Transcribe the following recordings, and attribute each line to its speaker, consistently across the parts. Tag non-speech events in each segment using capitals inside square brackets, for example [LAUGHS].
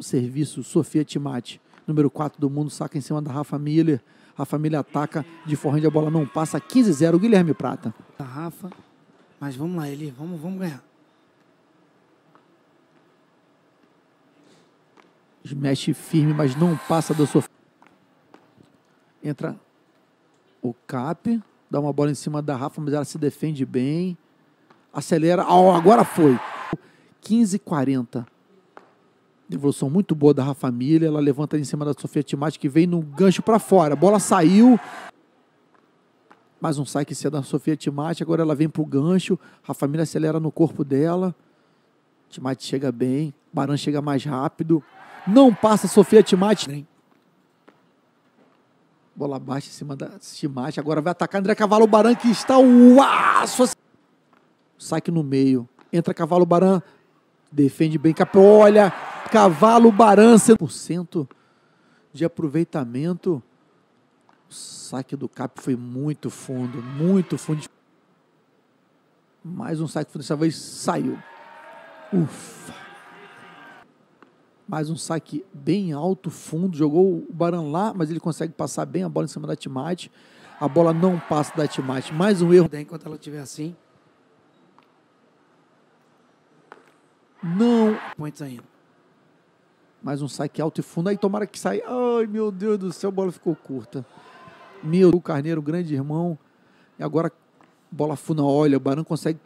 Speaker 1: serviço Sofia Timati, número 4 do mundo, saca em cima da Rafa Miller. A família ataca de forehand, a bola não passa. 15-0, Guilherme Prata. A Rafa, mas vamos lá, Eli, vamos, vamos ganhar. Mexe firme, mas não passa do Sofia. Entra o Cap, dá uma bola em cima da Rafa, mas ela se defende bem. Acelera, oh, agora foi. 15-40. Devolução muito boa da Rafa Milha. Ela levanta em cima da Sofia Timati, que vem no gancho para fora. A bola saiu. Mais um saque cedo é da Sofia Timati. Agora ela vem para o gancho. Rafa Milha acelera no corpo dela. Timati chega bem. Baran chega mais rápido. Não passa Sofia Timati. Bola baixa em cima da Timati. Agora vai atacar André Cavalo Baran, que está o aço. Saque no meio. Entra Cavalo Baran. Defende bem. Cap... Olha, Cavalo por cento de aproveitamento. O saque do Cap foi muito fundo, muito fundo. Mais um saque fundo, dessa vez saiu. Ufa! Mais um saque bem alto, fundo. Jogou o Baran lá, mas ele consegue passar bem a bola em cima da Timate. A bola não passa da Timate. Mais um erro. Enquanto ela estiver assim. Não. Points ainda. Mais um saque alto e fundo. Aí tomara que saia. Ai, meu Deus do céu, a bola ficou curta. Nildo, o Carneiro, grande irmão. E agora bola funa, olha, o Barão consegue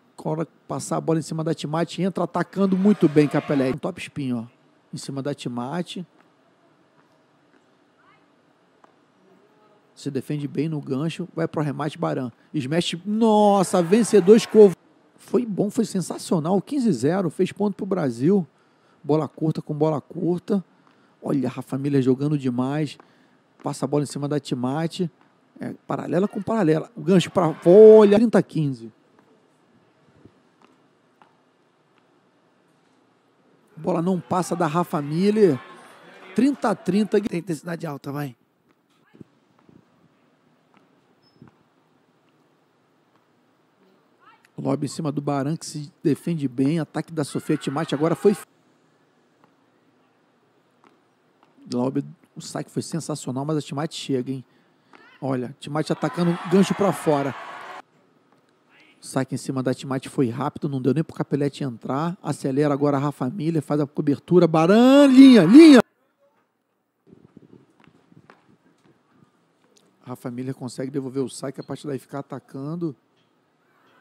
Speaker 1: passar a bola em cima da Timate, entra atacando muito bem, Capelé. Um top spin, ó, em cima da Timate. Se defende bem no gancho, vai pro remate Barão. Smash, nossa, vencedor escovo. Foi bom, foi sensacional, 15-0, fez ponto pro Brasil bola curta com bola curta. Olha, a família jogando demais. Passa a bola em cima da Timate. É, paralela com paralela. O gancho para folha, 30 a 15. Bola não passa da Rafa Miller. 30 a 30. Tem intensidade alta, vai. Lobe em cima do Baran, que se defende bem. Ataque da Sofia Timate agora foi Glauber, o saque foi sensacional, mas a Timate chega, hein? Olha, Timate atacando, gancho para fora. O saque em cima da Timate foi rápido, não deu nem pro Capelete entrar. Acelera agora a Rafa Miller, faz a cobertura, Baran, linha, linha! Rafa Miller consegue devolver o saque, a partir daí ficar atacando.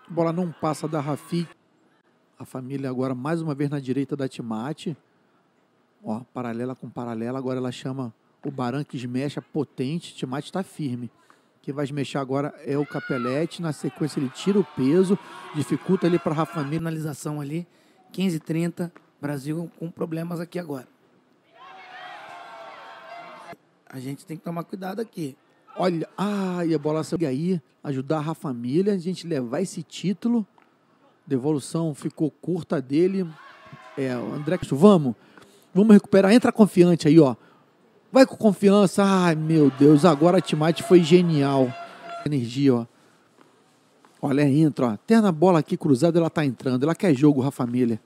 Speaker 1: A bola não passa da Rafi. A família agora mais uma vez na direita da Timate. Ó, paralela com paralela, agora ela chama o Baran que esmecha potente, Timate está firme. Quem vai esmechar agora é o Capelete. Na sequência, ele tira o peso, dificulta ali para Rafa Mir. Finalização ali, 15 30 Brasil com problemas aqui agora. A gente tem que tomar cuidado aqui. Olha, ai, a bola saiu aí, ajudar a Rafa Milha, a gente levar esse título. Devolução ficou curta dele. É, o André, vamos. Vamos recuperar. Entra confiante aí, ó. Vai com confiança. Ai, meu Deus, agora a Timate foi genial. Energia, ó. Olha, entra, é ó. na bola aqui cruzada, ela tá entrando. Ela quer jogo, Rafa Miller.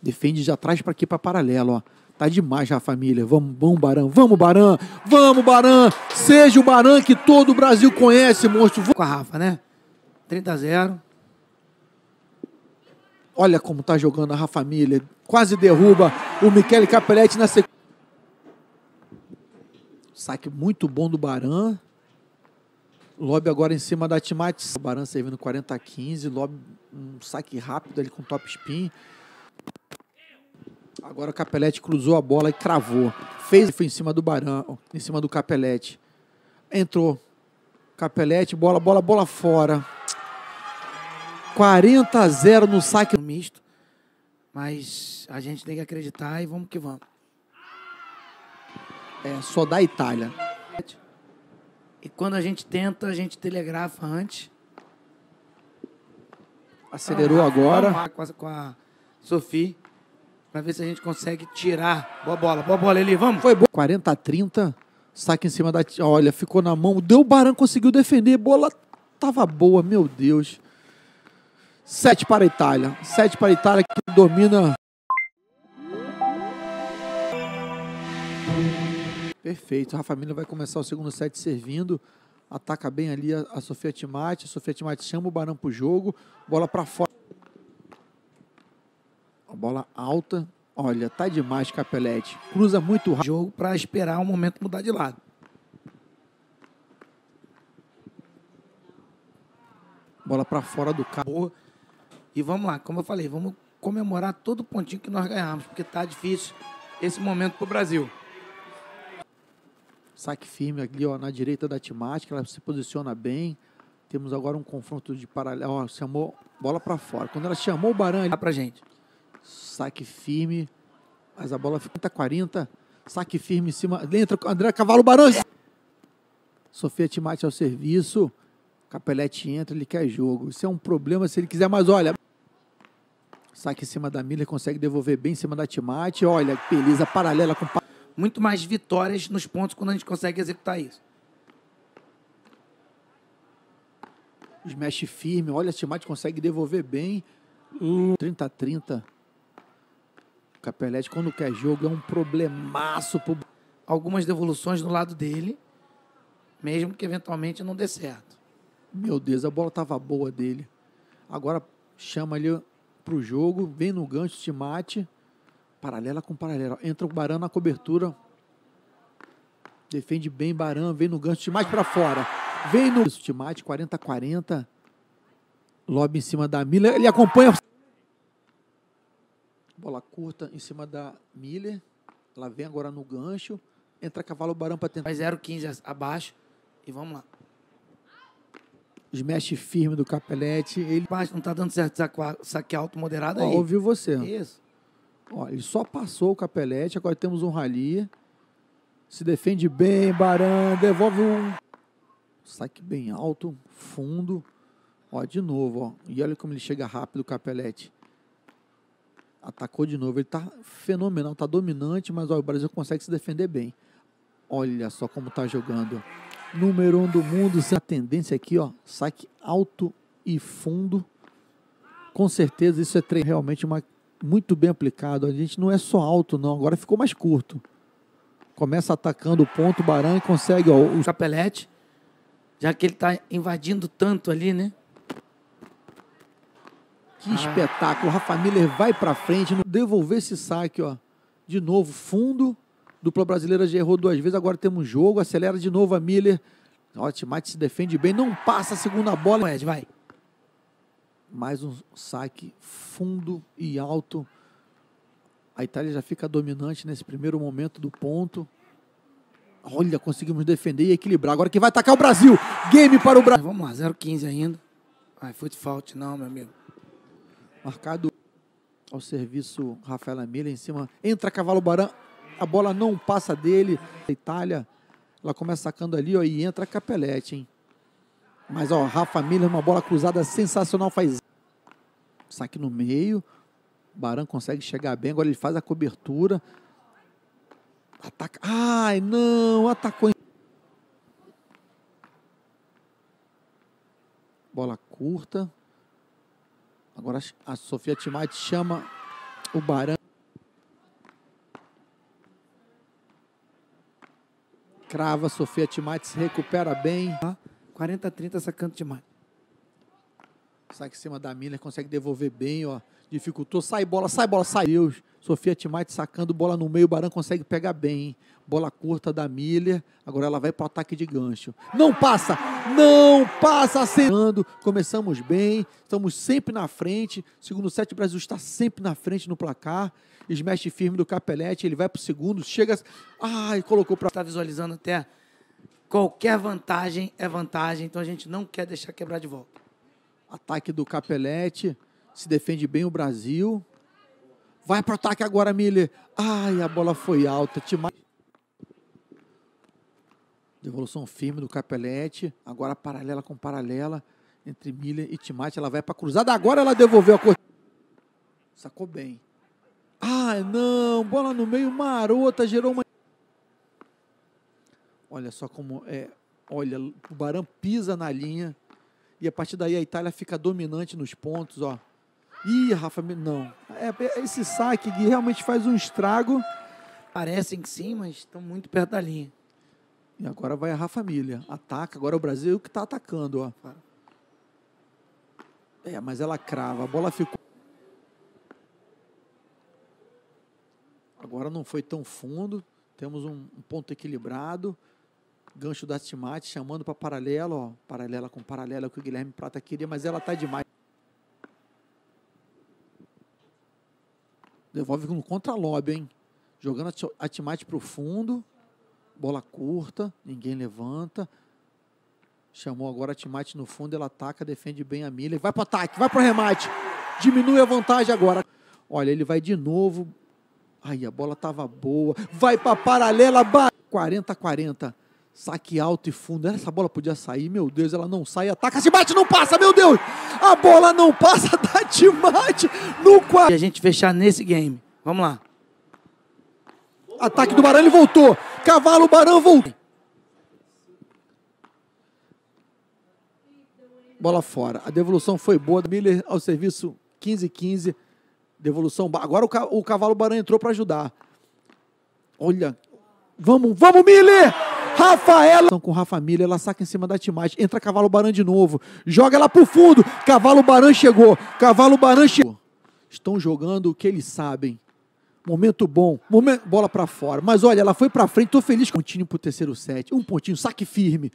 Speaker 1: Defende de atrás para aqui para paralelo, ó. Tá demais, Rafa Miller. Vamos, vamos, Barão. Vamos, Barão. Vamos, Barão. Seja o Barão que todo o Brasil conhece, monstro. Com a Rafa, né? 30 a 0. Olha como tá jogando a Rafa Miller. Quase derruba o Michele Capelletti na sequência. Saque muito bom do Baran. Lobby agora em cima da Timati. Baran servindo 40 a 15. Lobby, um saque rápido ali com top spin. Agora o Capelletti cruzou a bola e cravou. Fez foi em cima do Baran, em cima do Capelletti. Entrou. Capelletti, bola, bola, bola fora. 40 a 0 no saque misto. Mas a gente tem que acreditar e vamos que vamos. É, só da Itália. E quando a gente tenta, a gente telegrafa antes. Acelerou ah, agora. Com a, com a Sophie. Pra ver se a gente consegue tirar. Boa bola, boa bola, Eli, vamos. Foi boa. 40 a 30. Saque em cima da. Olha, ficou na mão. Deu o Barão, conseguiu defender. Bola tava boa, meu Deus. 7 para a Itália. 7 para a Itália que domina. Perfeito. Rafa Mina vai começar o segundo set servindo. Ataca bem ali a, Sofia Timati. A Sofia Timati chama o Barão para o jogo. Bola para fora. A bola alta. Olha, tá demais Capelete. Cruza muito rápido. Jogo para esperar o momento mudar de lado. Bola para fora do carro. E vamos lá, como eu falei, vamos comemorar todo o pontinho que nós ganharmos, porque está difícil esse momento para o Brasil. Saque firme ali, ó, na direita da temática, ela se posiciona bem. Temos agora um confronto de paralelo. Ó, chamou bola para fora. Quando ela chamou o Baran, ele... dá pra gente. Saque firme, mas a bola fica 40, saque firme em cima. Entra André Cavalo Barão. Sofia Timate ao serviço. Capelete entra, ele quer jogo. Isso é um problema se ele quiser, mas olha, Saque em cima da Miller, consegue devolver bem em cima da Timate. Olha, beleza, paralela com... Muito mais vitórias nos pontos quando a gente consegue executar isso. Smash firme. Olha, a Timate consegue devolver bem. 30 a 30. O Capelete, quando quer jogo, é um problemaço. Pro... Algumas devoluções no lado dele, mesmo que eventualmente não dê certo. Meu Deus, a bola estava boa dele. Agora chama ali para o jogo, vem no gancho, te mate. Paralela com paralela. Entra o barão na cobertura. Defende bem barão vem no gancho, te mate para fora. Vem no te mate, 40-40. Lobe em cima da Miller. Ele acompanha. Bola curta em cima da Miller. Ela vem agora no gancho. Entra cavalo Barão para tentar. 0,15 abaixo. E vamos lá mexe firme do Capelete. Ele Mas não tá dando certo saque alto moderado aí. Ó, ouviu você. Isso. Ó, ele só passou o Capelete, agora temos um rally. Se defende bem, Baran, devolve um saque bem alto, fundo. Ó, de novo, ó. E olha como ele chega rápido o Capelete. Atacou de novo. Ele tá fenomenal, tá dominante, mas ó, o Brasil consegue se defender bem. Olha só como tá jogando número 1 um do mundo. A tendência aqui, ó, saque alto e fundo. Com certeza isso é treino realmente uma, muito bem aplicado. A gente não é só alto, não. Agora ficou mais curto. Começa atacando o ponto, o Baran e consegue ó, o Capelete. Já que ele está invadindo tanto ali, né? Que ah. espetáculo. O Rafa Miller vai para frente. Devolver esse saque, ó. De novo, fundo. Dupla brasileira já errou duas vezes, agora temos um jogo. Acelera de novo a Miller. Ótimo, se defende bem, não passa a segunda bola. Ed, vai. Mais um saque fundo e alto. A Itália já fica dominante nesse primeiro momento do ponto. Olha, conseguimos defender e equilibrar. Agora que vai atacar é o Brasil. Game para o Brasil. Vamos lá, 0-15 ainda. Ai, foi de falta, não, meu amigo. Marcado ao serviço Rafaela Miller em cima. Entra Cavalo Barão a bola não passa dele. A Itália, ela começa sacando ali, ó, e entra a Capelete, hein? Mas, ó, Rafa Miller, uma bola cruzada sensacional, faz saque no meio. Baran consegue chegar bem, agora ele faz a cobertura. Ataca. Ai, não, atacou. Bola curta. Agora a Sofia Timati chama o Baran. Crava, Sofia Timate se recupera bem. 40 tá? a 30 essa canto Timate. Sai em cima da Miller, consegue devolver bem, ó dificultou. Sai bola, sai bola, sai. Deus. Sofia Timate sacando bola no meio. Barão consegue pegar bem. Hein? Bola curta da Miller. Agora ela vai para o ataque de gancho. Não passa! Não passa! Acertando. Começamos bem. Estamos sempre na frente. Segundo set, o Brasil está sempre na frente no placar. Smash firme do Capelete. Ele vai para o segundo. Chega. Ai, colocou para. Está visualizando até. Qualquer vantagem é vantagem. Então a gente não quer deixar quebrar de volta. Ataque do Capelete se defende bem o Brasil. Vai para o ataque agora, Miller. Ai, a bola foi alta. Devolução firme do Capelete. Agora paralela com paralela entre Miller e Timate. Ela vai para a cruzada. Agora ela devolveu a corrida. Sacou bem. Ah, não. Bola no meio, marota. Gerou uma. Olha só como é. Olha, o Barão pisa na linha. E a partir daí a Itália fica dominante nos pontos, ó. Ih, Rafa, não. É, é, esse saque Gui, realmente faz um estrago. Parecem que sim, mas estão muito perto da linha. E agora vai a Rafa Milha. Ataca, agora é o Brasil que está atacando. Ó. É, mas ela crava, a bola ficou. Agora não foi tão fundo. Temos um, um ponto equilibrado. Gancho da Timate chamando para paralela, ó. Paralela com paralela é que o Guilherme Prata queria, mas ela está demais. Devolve com contra-lobby, hein? Jogando atimate fundo bola curta, ninguém levanta. Chamou agora atimate no fundo, ela ataca, defende bem a milha. Vai para ataque, vai para remate. Diminui a vantagem agora. Olha, ele vai de novo. Aí a bola tava boa. Vai para paralela, 40 40. Saque alto e fundo. Essa bola podia sair, meu Deus, ela não sai, ataca, se bate, não passa, meu Deus! A bola não passa, [LAUGHS] dá de mate no quarto. E a gente fechar nesse game. Vamos lá. Ataque do Barão, ele voltou. Cavalo, Barão voltou. Bola fora. A devolução foi boa. Miller ao serviço 15-15. Devolução. Agora o Cavalo Barão entrou para ajudar. Olha. Vamos, vamos, Miller! Rafaela. Estão com Rafa Miller, ela saca em cima da Timate. Entra Cavalo Baran de novo. Joga ela pro fundo. Cavalo Baran chegou. Cavalo Baran chegou. Estão jogando o que eles sabem. Momento bom, momento, bola para fora. Mas olha, ela foi para frente, tô feliz. Pontinho pro terceiro set, um pontinho, saque firme.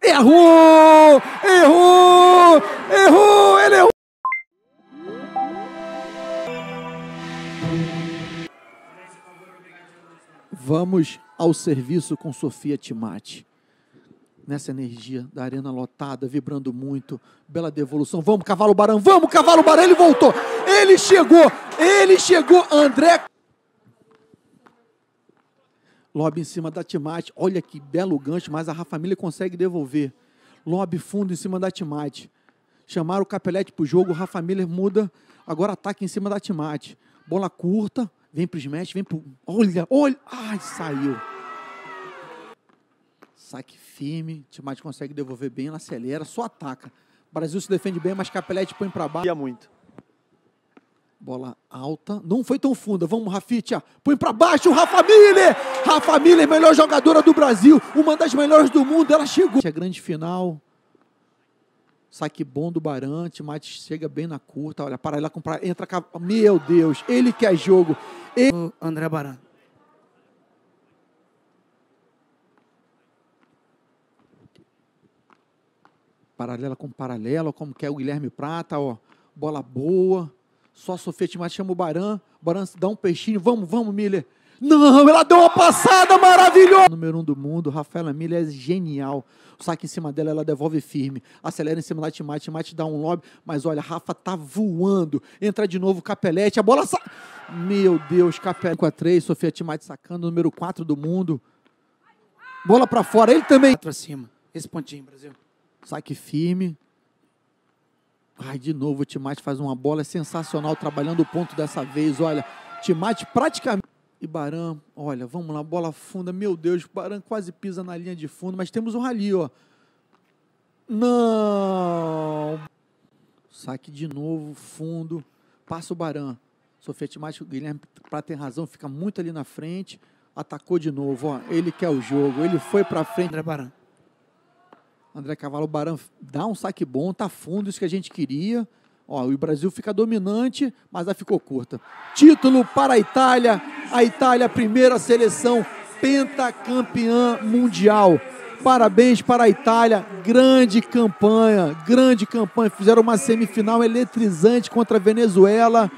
Speaker 1: Errou! Errou! Errou! Ele errou! Vamos ao serviço com Sofia Timati. Nessa energia da arena lotada, vibrando muito, bela devolução. Vamos, cavalo barão, vamos, cavalo barão, ele voltou. Ele chegou, ele chegou, André. lobby em cima da Timate, olha que belo gancho, mas a Rafa Miller consegue devolver. lobby fundo em cima da Timate. Chamaram o Capelete pro jogo, Rafa Miller muda, agora ataque em cima da Timate. Bola curta, vem pro o smash, vem pro Olha, olha, ai, saiu. Saque firme, o Timate consegue devolver bem, ela acelera, só ataca. O Brasil se defende bem, mas Capelete põe para baixo. Ia muito. Bola alta, não foi tão funda. Vamos, Rafitia. Põe para baixo, Rafa Miller! Rafa Miller, melhor jogadora do Brasil, uma das melhores do mundo, ela chegou. É grande final. Saque bom do Barante, Mates chega bem na curta, olha, para lá comprar, entra, meu Deus, ele quer jogo. Ele... André Barante. paralela com paralela, como que é o Guilherme Prata, ó, bola boa, só sofete, mas chama o Baran, o Baran dá um peixinho, vamos, vamos, Miller. Não, ela deu uma passada maravilhosa. Número um do mundo, Rafaela Miller é genial. O saque em cima dela, ela devolve firme. Acelera em cima da Timate, Timate dá um lobby, mas olha, Rafa tá voando. Entra de novo Capelete, a bola sai. Meu Deus, Capelete com a 3, Sofia Timate sacando, número 4 do mundo. Bola para fora, ele também. Para cima. Esse pontinho, Brasil. Saque firme. Ai, de novo, o Timate faz uma bola é sensacional, trabalhando o ponto dessa vez. Olha, Timate praticamente. E Baran, olha, vamos lá, bola funda. Meu Deus, Baran quase pisa na linha de fundo, mas temos um rali, ó. Não! Saque de novo, fundo. Passa o Baran. Sofia Timate, o Guilherme para ter razão, fica muito ali na frente. Atacou de novo, ó. Ele quer o jogo, ele foi para frente. André Baran. André Cavalo Barão dá um saque bom, tá fundo, isso que a gente queria. Ó, o Brasil fica dominante, mas a ficou curta. Título para a Itália. A Itália, primeira seleção pentacampeã mundial. Parabéns para a Itália, grande campanha, grande campanha. Fizeram uma semifinal eletrizante contra a Venezuela.